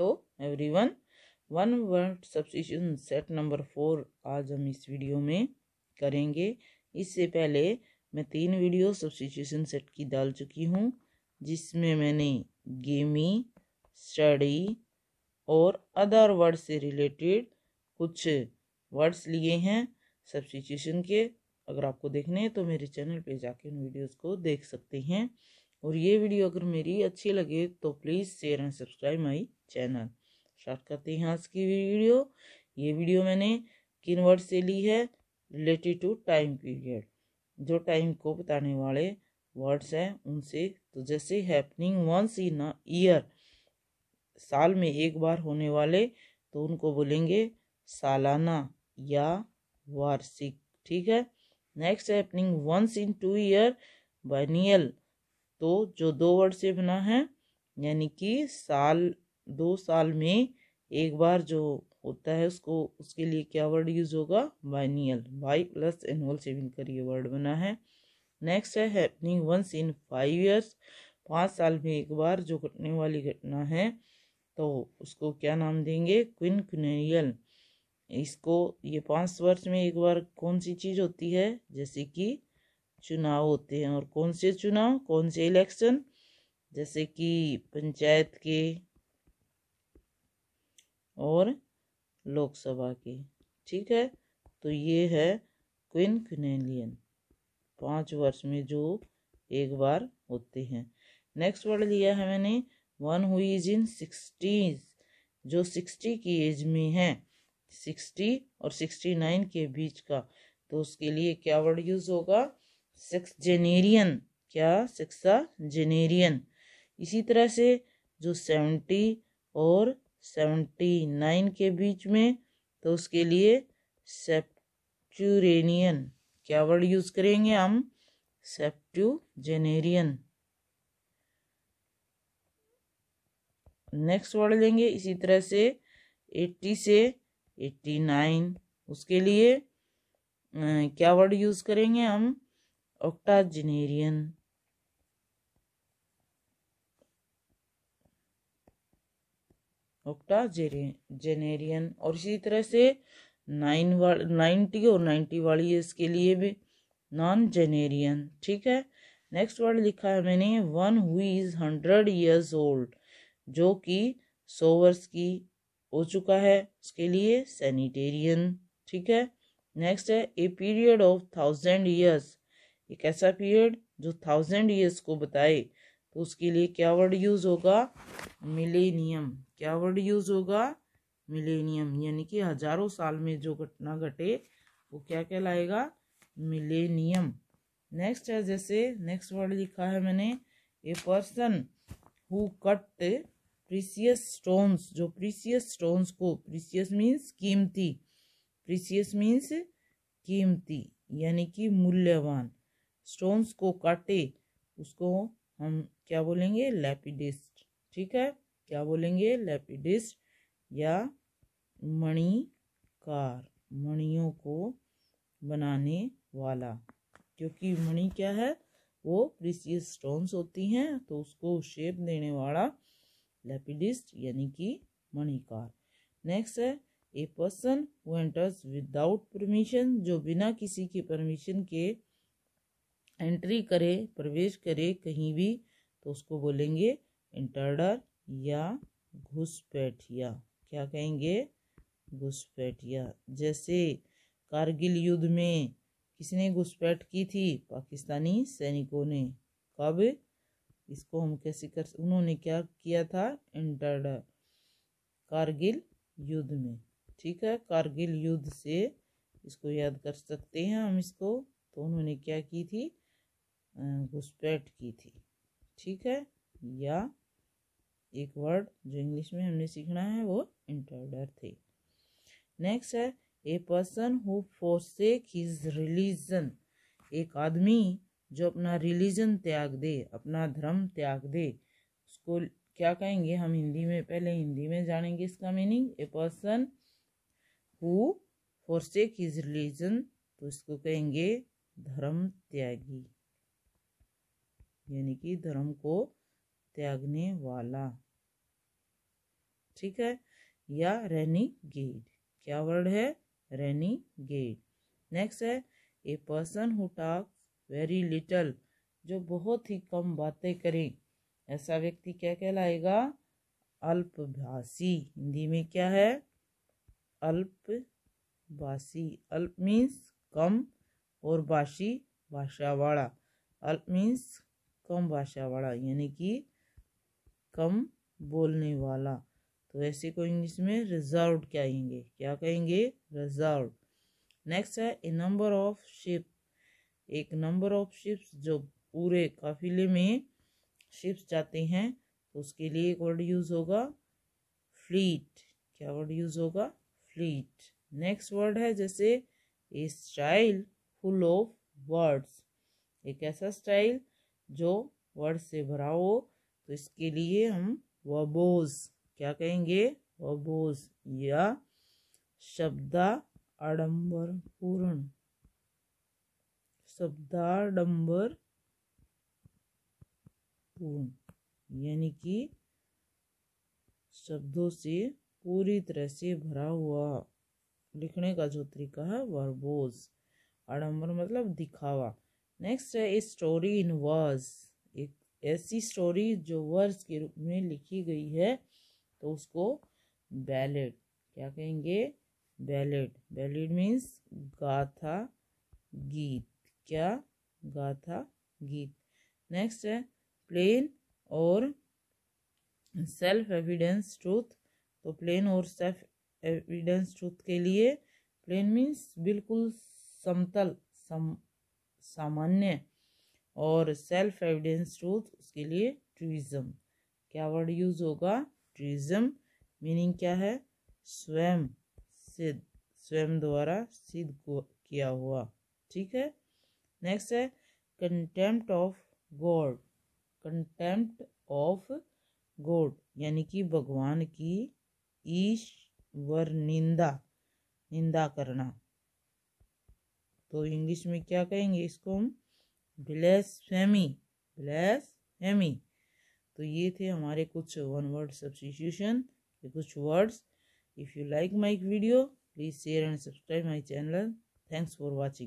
hello everyone one word substitution set number four आज हम इस वीडियो में करेंगे इससे पहले मैं तीन वीडियो सब्सिट्यूशन सेट की डाल चुकी हूँ जिसमें मैंने गेमी स्टडी और अदर वर्ड से रिलेटेड कुछ वर्ड्स लिए हैं सब्सिट्यूशन के अगर आपको देखने हैं तो मेरे चैनल पे जाके उन वीडियोस को देख सकते हैं और ये वीडियो अगर मेरी अच्छी लगे तो please share and subscribe my channel start करते हैं आज की वीडियो ये वीडियो मैंने किन वर्ड से ली है रिलेटेड टू टाइम पीरियड जो टाइम को बताने वाले वर्ड्स हैं उनसे तो जैसे happening once in a year साल में एक बार होने वाले तो उनको बोलेंगे सालाना या वार्षिक ठीक है next happening once in two year biennial तो जो दो वर्ड से बना है यानी कि साल दो साल में एक बार जो होता है उसको उसके लिए क्या वर्ड यूज होगा biennial bi plus annual saving कर ये वर्ड बना है नेक्स्ट है happening once in five years पाँच साल में एक बार जो घटने वाली घटना है तो उसको क्या नाम देंगे क्विन क्विनियल इसको ये पाँच वर्ष में एक बार कौन सी चीज़ होती है जैसे कि चुनाव होते हैं और कौन से चुनाव कौन से इलेक्शन जैसे कि पंचायत के और लोकसभा के ठीक है तो ये है क्विन क्विनेलियन पाँच वर्ष में जो एक बार होते हैं नेक्स्ट वर्ड लिया है मैंने one who is in sixties जो सिक्सटी की एज में है सिक्सटी और सिक्सटी नाइन के बीच का तो उसके लिए क्या वर्ड यूज़ होगा सिक्स जेनेरियन क्या सिक्सा जेनेरियन इसी तरह से जो सेवेंटी और सेवेंटी नाइन के बीच में तो उसके लिए सेप्टुरेनियन क्या वर्ड यूज करेंगे हम सेप्टुजेनेरियन नेक्स्ट वर्ड लेंगे इसी तरह से एट्टी से एट्टी नाइन उसके लिए क्या वर्ड यूज करेंगे हम octogenarian जेनेरियन और इसी तरह से नाइन नाइन्टी और नाइन्टी वाली है इसके लिए भी नॉन जेनेरियन ठीक है नेक्स्ट वर्ड लिखा है मैंने one who is hundred years old जो कि सौ वर्ष की हो चुका है उसके लिए सैनिटेरियन ठीक है नेक्स्ट है a period of thousand years एक ऐसा पीरियड जो थाउजेंड ईयर्स को बताए तो उसके लिए क्या वर्ड यूज होगा मिलेनियम क्या वर्ड यूज होगा मिलेनियम यानी कि हजारों साल में जो घटना घटे वो क्या कहलाएगा मिलेनियम नेक्स्ट है जैसे नेक्स्ट वर्ड लिखा है मैंने a person who cut precious stones जो प्रीसियस स्टोन्स को प्रीसियस मीन्स कीमती प्रीसियस मीन्स कीमती यानी कि मूल्यवान स्टोन्स को काटे उसको हम क्या बोलेंगे लैपिडिस्ट ठीक है क्या बोलेंगे लैपिडिस्ट या मणिकार मणियों को बनाने वाला क्योंकि मणि क्या है वो प्रीसियस स्टोन्स होती हैं तो उसको शेप देने वाला लेपिडिस्ट यानी कि मणिकार नेक्स्ट है a person who enters without permission जो बिना किसी के परमिशन के एंट्री करे प्रवेश करे कहीं भी तो उसको बोलेंगे इंटरडर या घुसपैठिया क्या कहेंगे घुसपैठिया जैसे कारगिल युद्ध में किसने घुसपैठ की थी पाकिस्तानी सैनिकों ने कब इसको हम कैसे कर उन्होंने क्या किया था इंटरडर कारगिल युद्ध में ठीक है कारगिल युद्ध से इसको याद कर सकते हैं हम इसको तो उन्होंने क्या की थी घुसपैठ अं, की थी ठीक है या एक वर्ड जो इंग्लिश में हमने सीखना है वो इंटरडर थे नेक्स्ट है a person who forsake his religion एक आदमी जो अपना रिलीजन त्याग दे अपना धर्म त्याग दे उसको क्या कहेंगे हम हिंदी में पहले हिंदी में जानेंगे इसका meaning a person who forsake his religion तो इसको कहेंगे धर्म त्यागी यानी कि धर्म को त्यागने वाला ठीक है या रेनी गेड क्या वर्ड है रेनी गेड नेक्स्ट है a person who talk very little जो बहुत ही कम बातें करें ऐसा व्यक्ति क्या कहलाएगा अल्पभाषी हिंदी में क्या है अल्पभाषी अल्प मीन्स कम और भाषी भाषा वाला अल्प मीन्स कम भाषा वाला यानी कि कम बोलने वाला तो ऐसे को इंग्लिश में रिजर्व कहेंगे क्या कहेंगे रिजर्व नेक्स्ट है ए नंबर ऑफ शिप एक नंबर ऑफ शिप्स जो पूरे काफिले में शिप्स जाते हैं तो उसके लिए एक वर्ड यूज होगा फ्लीट क्या वर्ड यूज होगा फ्लीट नेक्स्ट वर्ड है जैसे a style full of words एक ऐसा स्टाइल जो वर्ड से भरा हो तो इसके लिए हम वबोज क्या कहेंगे वबोज या शब्दा आडम्बर पूर्ण शब्दाडम्बर पूर्ण यानी कि शब्दों से पूरी तरह से भरा हुआ लिखने का जो तरीका है वर्बोज आडम्बर मतलब दिखावा नेक्स्ट है ए स्टोरी इन वर्स एक ऐसी स्टोरी जो वर्स के रूप में लिखी गई है तो उसको बैलेड क्या कहेंगे बैलेड बैलेड मीन्स गाथा गीत क्या गाथा गीत नेक्स्ट है प्लेन और सेल्फ एविडेंस ट्रूथ तो प्लेन और सेल्फ एविडेंस ट्रूथ के लिए प्लेन मीन्स बिल्कुल समतल सम सामान्य और सेल्फ एविडेंस ट्रूथ उसके लिए ट्रिज्म क्या वर्ड यूज होगा ट्रिज्म मीनिंग क्या है स्वयं सिद्ध स्वयं द्वारा सिद्ध किया हुआ ठीक है नेक्स्ट है contempt of god contempt of god यानी कि भगवान की ईश्वर निंदा निंदा करना तो इंग्लिश में क्या कहेंगे इसको हम ब्लैस फैमी ब्लैस फैमी तो ये थे हमारे कुछ वन वर्ड सब्सटीट्यूशन ये कुछ words if you like my video please share and subscribe my channel thanks for watching